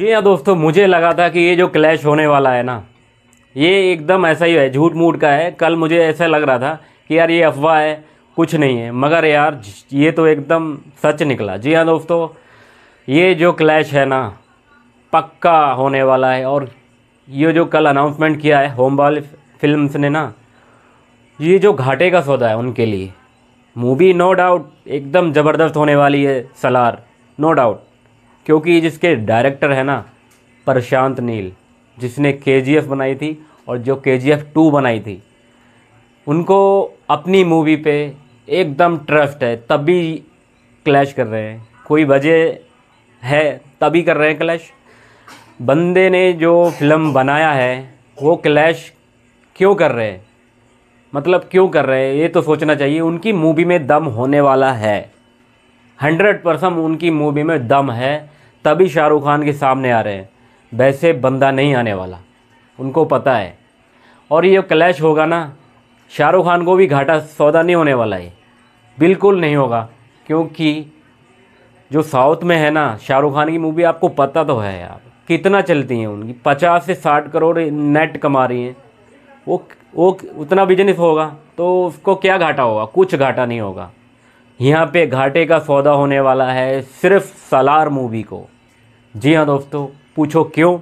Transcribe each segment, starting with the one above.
जी हाँ दोस्तों मुझे लगा था कि ये जो क्लैश होने वाला है ना ये एकदम ऐसा ही है झूठ मूठ का है कल मुझे ऐसा लग रहा था कि यार ये अफवाह है कुछ नहीं है मगर यार ये तो एकदम सच निकला जी हाँ दोस्तों ये जो क्लैश है ना पक्का होने वाला है और ये जो कल अनाउंसमेंट किया है होम बाल फिल्म्स ने ना ये जो घाटे का सौदा है उनके लिए मूवी नो डाउट एकदम ज़बरदस्त होने वाली है सलार नो डाउट क्योंकि जिसके डायरेक्टर है ना प्रशांत नील जिसने के बनाई थी और जो के जी बनाई थी उनको अपनी मूवी पे एकदम ट्रस्ट है तभी क्लैश कर रहे हैं कोई वजह है तभी कर रहे हैं क्लैश बंदे ने जो फिल्म बनाया है वो क्लैश क्यों कर रहे हैं मतलब क्यों कर रहे हैं ये तो सोचना चाहिए उनकी मूवी में दम होने वाला है हंड्रेड परसेंट उनकी मूवी में दम है तभी शाहरुख खान के सामने आ रहे हैं वैसे बंदा नहीं आने वाला उनको पता है और ये क्लैश होगा ना शाहरुख खान को भी घाटा सौदा नहीं होने वाला है बिल्कुल नहीं होगा क्योंकि जो साउथ में है ना शाहरुख खान की मूवी आपको पता तो है यार कितना चलती हैं उनकी पचास से साठ करोड़ नेट कमा रही हैं वो वो उतना बिजनेस होगा तो उसको क्या घाटा होगा कुछ घाटा नहीं होगा यहाँ पे घाटे का सौदा होने वाला है सिर्फ सलार मूवी को जी हाँ दोस्तों पूछो क्यों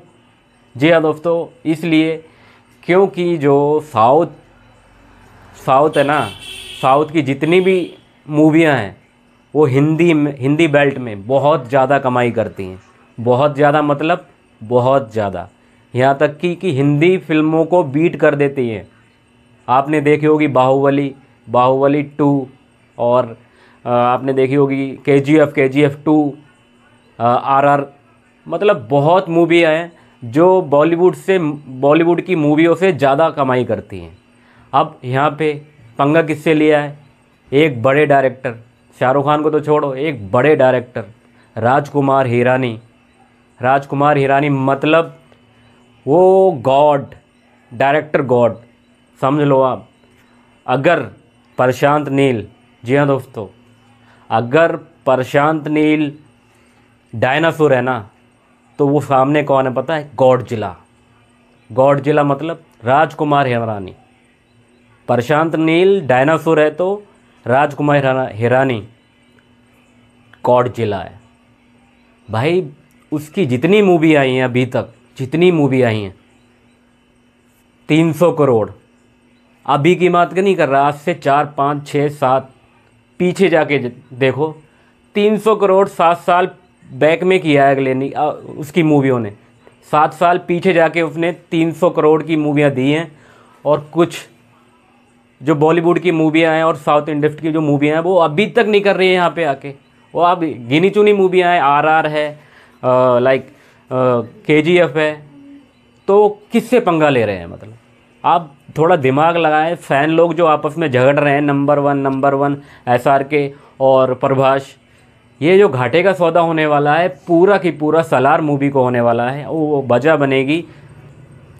जी हाँ दोस्तों इसलिए क्योंकि जो साउथ साउथ है ना साउथ की जितनी भी मूवियाँ हैं वो हिंदी में हिंदी बेल्ट में बहुत ज़्यादा कमाई करती हैं बहुत ज़्यादा मतलब बहुत ज़्यादा यहाँ तक कि कि हिंदी फिल्मों को बीट कर देती हैं आपने देखी होगी बाहुबली बाहुबली टू और आपने देखी होगी के G F K G F two R R मतलब बहुत मूवी हैं जो बॉलीवुड से बॉलीवुड की मूवियों से ज़्यादा कमाई करती हैं अब यहाँ पे पंगा किससे लिया है एक बड़े डायरेक्टर शाहरुख खान को तो छोड़ो एक बड़े डायरेक्टर राजकुमार हिरानी राजकुमार हिरानी मतलब वो गॉड डायरेक्टर गॉड समझ लो आप अगर प्रशांत नील जी हाँ दोस्तों अगर प्रशांत नील डायनासोर है ना तो वो सामने कौन है पता है गॉड जिला गॉड जिला मतलब राजकुमार हिरानी प्रशांत नील डायनासोर है तो राजकुमार हिरानी गॉड जिला है भाई उसकी जितनी मूवी आई हैं अभी तक जितनी मूवी आई हैं तीन सौ करोड़ अभी की बात नहीं कर रहा आज से चार पाँच छः सात पीछे जाके देखो 300 करोड़ सात साल बैक में किया है अगले उसकी मूवियों ने सात साल पीछे जाके उसने 300 करोड़ की मूवियाँ दी हैं और कुछ जो बॉलीवुड की मूवियाँ हैं और साउथ इंडस्ट्री की जो मूवियाँ हैं वो अभी तक नहीं कर रही है यहाँ पे आके वो अब गिनी चुनी मूवियाँ हैं आर आर है लाइक के जी एफ है तो किससे पंगा ले रहे हैं मतलब आप थोड़ा दिमाग लगाएं फ़ैन लोग जो आपस में झगड़ रहे हैं number one number one S R K और प्रभाष ये जो घाटे का सौदा होने वाला है पूरा की पूरा सलार मूवी को होने वाला है वो वजह बनेगी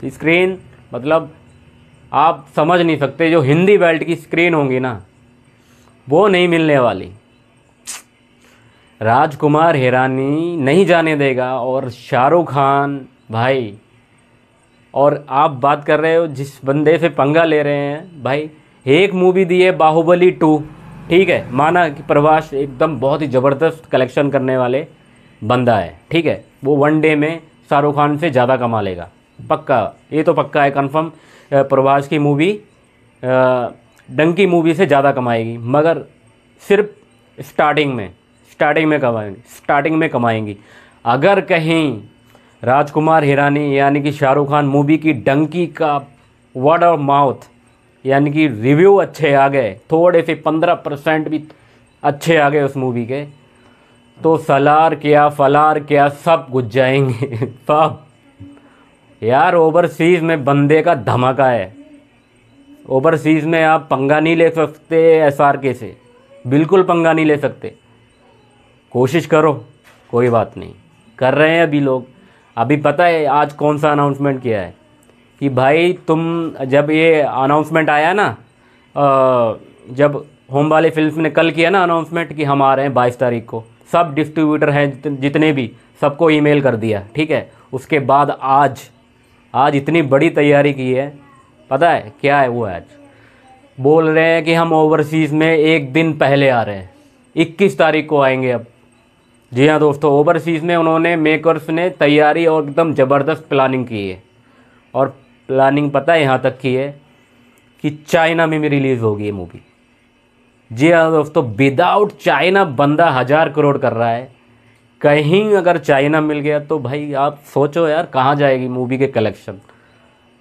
स्क्रीन मतलब आप समझ नहीं सकते जो हिंदी बेल्ट की स्क्रीन होंगी ना वो नहीं मिलने वाली राजकुमार हिरानी नहीं जाने देगा और शाहरुख खान भाई और आप बात कर रहे हो जिस बंदे से पंगा ले रहे हैं भाई एक मूवी दी है बाहुबली टू ठीक है माना कि प्रभास एकदम बहुत ही ज़बरदस्त कलेक्शन करने वाले बंदा है ठीक है वो वन डे में शाहरुख खान से ज़्यादा कमा लेगा पक्का ये तो पक्का है कंफर्म प्रभास की मूवी डंकी मूवी से ज़्यादा कमाएगी मगर सिर्फ स्टार्टिंग में स्टार्टिंग में कमाएंगे स्टार्टिंग में कमाएंगी अगर कहीं राजकुमार हिरानी यानी कि शाहरुख खान मूवी की डंकी का वर्ड ऑफ माउथ यानी कि रिव्यू अच्छे आ गए थोड़े से पंद्रह परसेंट भी अच्छे आ गए उस मूवी के तो सलार क्या फलार क्या सब गुज जाएंगे सब यार ओवरसीज़ में बंदे का धमाका है ओवरसीज़ में आप पंगा नहीं ले सकते एस आर के से बिल्कुल पंगा नहीं ले सकते कोशिश करो कोई बात नहीं कर रहे हैं अभी लोग अभी पता है आज कौन सा अनाउंसमेंट किया है कि भाई तुम जब ये अनाउंसमेंट आया ना जब होम वाले फिल्म ने कल किया ना अनाउंसमेंट कि हम आ रहे हैं बाईस तारीख को सब डिस्ट्रीब्यूटर हैं जितने भी सबको ईमेल कर दिया ठीक है उसके बाद आज आज इतनी बड़ी तैयारी की है पता है क्या है वो आज बोल रहे हैं कि हम ओवरसीज़ में एक दिन पहले आ रहे हैं इक्कीस तारीख को आएंगे अब जी हाँ दोस्तों ओवरसीज़ में उन्होंने मेकर्स ने तैयारी और एकदम ज़बरदस्त प्लानिंग की है और प्लानिंग पता है यहाँ तक की है कि चाइना में भी रिलीज़ होगी ये मूवी जी हाँ दोस्तों विदाउट चाइना बंदा हज़ार करोड़ कर रहा है कहीं अगर चाइना मिल गया तो भाई आप सोचो यार कहाँ जाएगी मूवी के कलेक्शन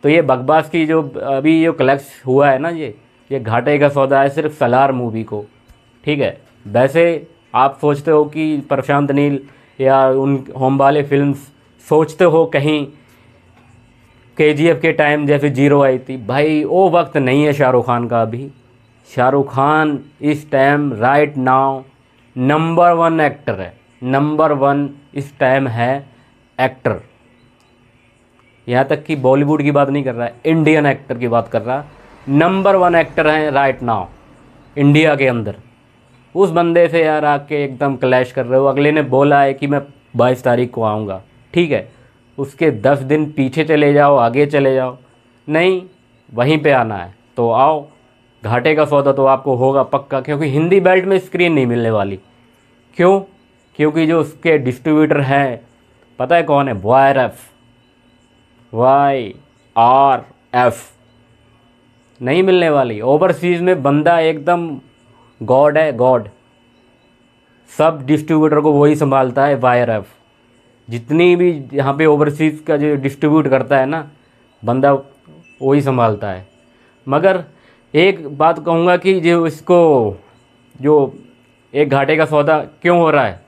तो ये बकबास की जो अभी जो कलेक्श हुआ है ना ये ये घाटे का सौदा है सिर्फ सलार मूवी को ठीक है वैसे आप सोचते हो कि प्रशांत नील या उन होम वाले फिल्म सोचते हो कहीं के जी एफ के टाइम जैसे जीरो आई थी भाई वो वक्त नहीं है शाहरुख खान का अभी शाहरुख खान इस time right now number one actor है नंबर वन इस टाइम है एक्टर यहाँ तक कि बॉलीवुड की बात नहीं कर रहा है इंडियन एक्टर की बात कर रहा नंबर वन एक्टर हैं राइट नाउ इंडिया के अंदर उस बंदे से यार आके एकदम क्लैश कर रहे हो अगले ने बोला है कि मैं बाईस तारीख को आऊँगा ठीक है उसके दस दिन पीछे चले जाओ आगे चले जाओ नहीं वहीं पे आना है तो आओ घाटे का सौदा तो आपको होगा पक्का क्योंकि हिंदी बेल्ट में स्क्रीन नहीं मिलने वाली क्यों क्योंकि जो उसके डिस्ट्रीब्यूटर हैं पता है कौन है Y R F Y R F नहीं मिलने वाली ओवरसीज़ में बंदा एकदम गॉड है गॉड सब डिस्ट्रीब्यूटर को वही संभालता है वायर एफ जितनी भी यहाँ पे ओवरसीज़ का जो डिस्ट्रीब्यूट करता है ना बंदा वही संभालता है मगर एक बात कहूँगा कि जो इसको जो एक घाटे का सौदा क्यों हो रहा है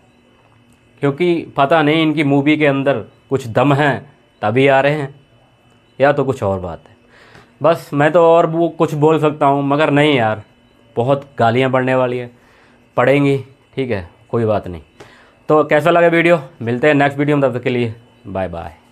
क्योंकि पता नहीं इनकी मूवी के अंदर कुछ दम है तभी आ रहे हैं या तो कुछ और बात है बस मैं तो और वो कुछ बोल सकता हूँ मगर नहीं यार बहुत गालियाँ पड़ने वाली हैं पड़ेंगी ठीक है कोई बात नहीं तो कैसा लगा वीडियो मिलते हैं नेक्स्ट वीडियो में तब तक के लिए बाय बाय